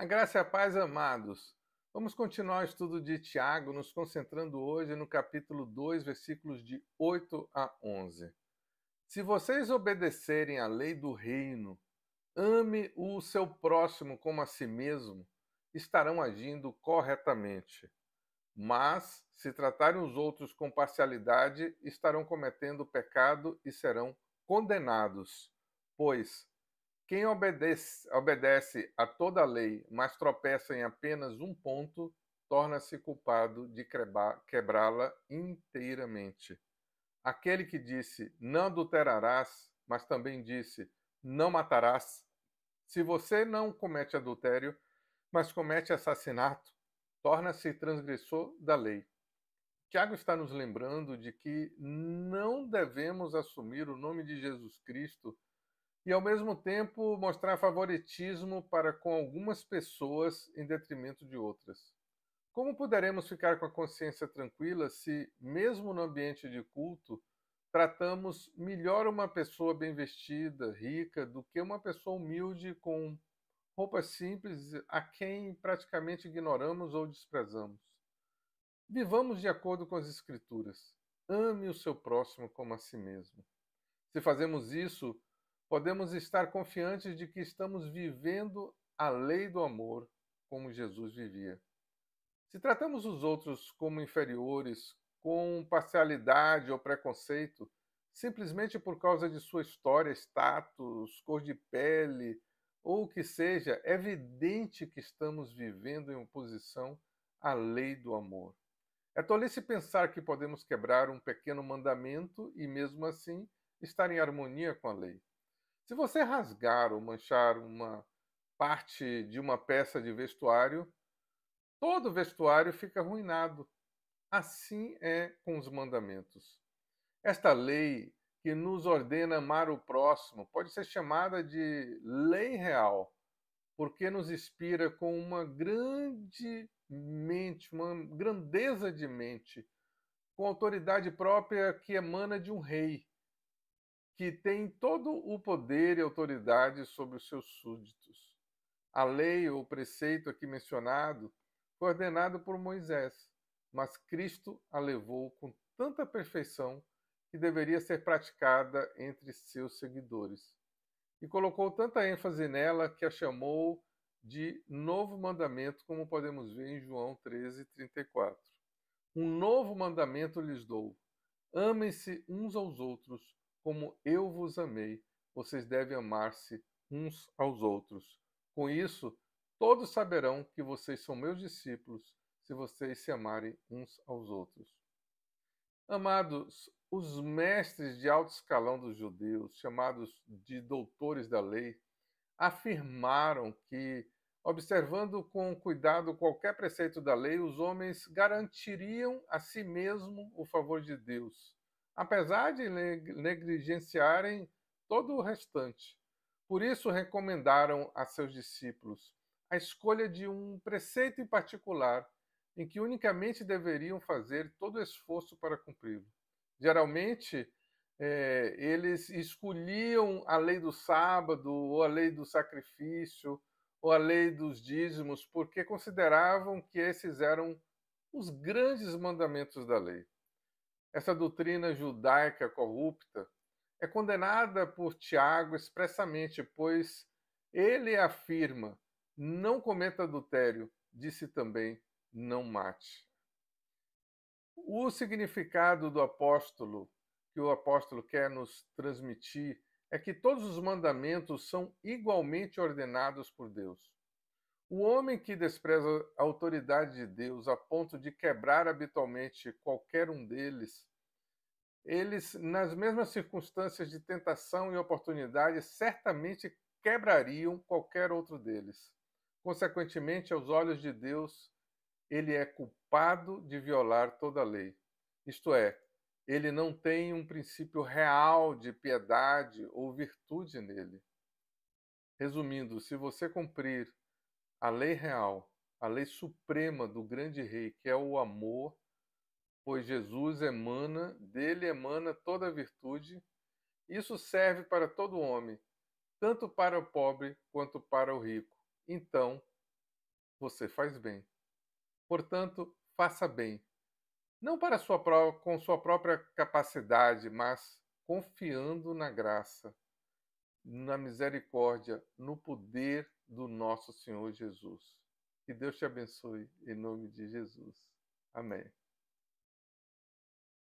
A graça e a paz, amados. Vamos continuar o estudo de Tiago, nos concentrando hoje no capítulo 2, versículos de 8 a 11. Se vocês obedecerem à lei do reino, ame o seu próximo como a si mesmo, estarão agindo corretamente. Mas, se tratarem os outros com parcialidade, estarão cometendo pecado e serão condenados, pois quem obedece, obedece a toda a lei, mas tropeça em apenas um ponto, torna-se culpado de quebrá-la inteiramente. Aquele que disse, não adulterarás, mas também disse, não matarás. Se você não comete adultério, mas comete assassinato, torna-se transgressor da lei. Tiago está nos lembrando de que não devemos assumir o nome de Jesus Cristo e, ao mesmo tempo, mostrar favoritismo para com algumas pessoas em detrimento de outras. Como poderemos ficar com a consciência tranquila se, mesmo no ambiente de culto, tratamos melhor uma pessoa bem vestida, rica, do que uma pessoa humilde com roupas simples a quem praticamente ignoramos ou desprezamos? Vivamos de acordo com as Escrituras. Ame o seu próximo como a si mesmo. Se fazemos isso, podemos estar confiantes de que estamos vivendo a lei do amor como Jesus vivia. Se tratamos os outros como inferiores, com parcialidade ou preconceito, simplesmente por causa de sua história, status, cor de pele ou o que seja, é evidente que estamos vivendo em oposição à lei do amor. É tolice pensar que podemos quebrar um pequeno mandamento e, mesmo assim, estar em harmonia com a lei. Se você rasgar ou manchar uma parte de uma peça de vestuário, todo o vestuário fica arruinado. Assim é com os mandamentos. Esta lei que nos ordena amar o próximo pode ser chamada de lei real, porque nos inspira com uma grande mente, uma grandeza de mente, com autoridade própria que emana de um rei que tem todo o poder e autoridade sobre os seus súditos. A lei ou preceito aqui mencionado foi ordenado por Moisés, mas Cristo a levou com tanta perfeição que deveria ser praticada entre seus seguidores. E colocou tanta ênfase nela que a chamou de novo mandamento, como podemos ver em João 13, 34. Um novo mandamento lhes dou: amem-se uns aos outros como eu vos amei, vocês devem amar-se uns aos outros. Com isso, todos saberão que vocês são meus discípulos, se vocês se amarem uns aos outros. Amados, os mestres de alto escalão dos judeus, chamados de doutores da lei, afirmaram que, observando com cuidado qualquer preceito da lei, os homens garantiriam a si mesmo o favor de Deus apesar de negligenciarem todo o restante. Por isso recomendaram a seus discípulos a escolha de um preceito em particular, em que unicamente deveriam fazer todo o esforço para cumpri-lo. Geralmente, é, eles escolhiam a lei do sábado, ou a lei do sacrifício, ou a lei dos dízimos, porque consideravam que esses eram os grandes mandamentos da lei. Essa doutrina judaica corrupta é condenada por Tiago expressamente, pois ele afirma: não cometa adultério, disse também: não mate. O significado do apóstolo, que o apóstolo quer nos transmitir, é que todos os mandamentos são igualmente ordenados por Deus. O homem que despreza a autoridade de Deus a ponto de quebrar habitualmente qualquer um deles, eles, nas mesmas circunstâncias de tentação e oportunidade, certamente quebrariam qualquer outro deles. Consequentemente, aos olhos de Deus, ele é culpado de violar toda a lei. Isto é, ele não tem um princípio real de piedade ou virtude nele. Resumindo, se você cumprir a lei real, a lei suprema do grande rei, que é o amor, pois Jesus emana, dele emana toda a virtude. Isso serve para todo homem, tanto para o pobre quanto para o rico. Então, você faz bem. Portanto, faça bem, não para sua com sua própria capacidade, mas confiando na graça na misericórdia, no poder do nosso Senhor Jesus. Que Deus te abençoe em nome de Jesus. Amém.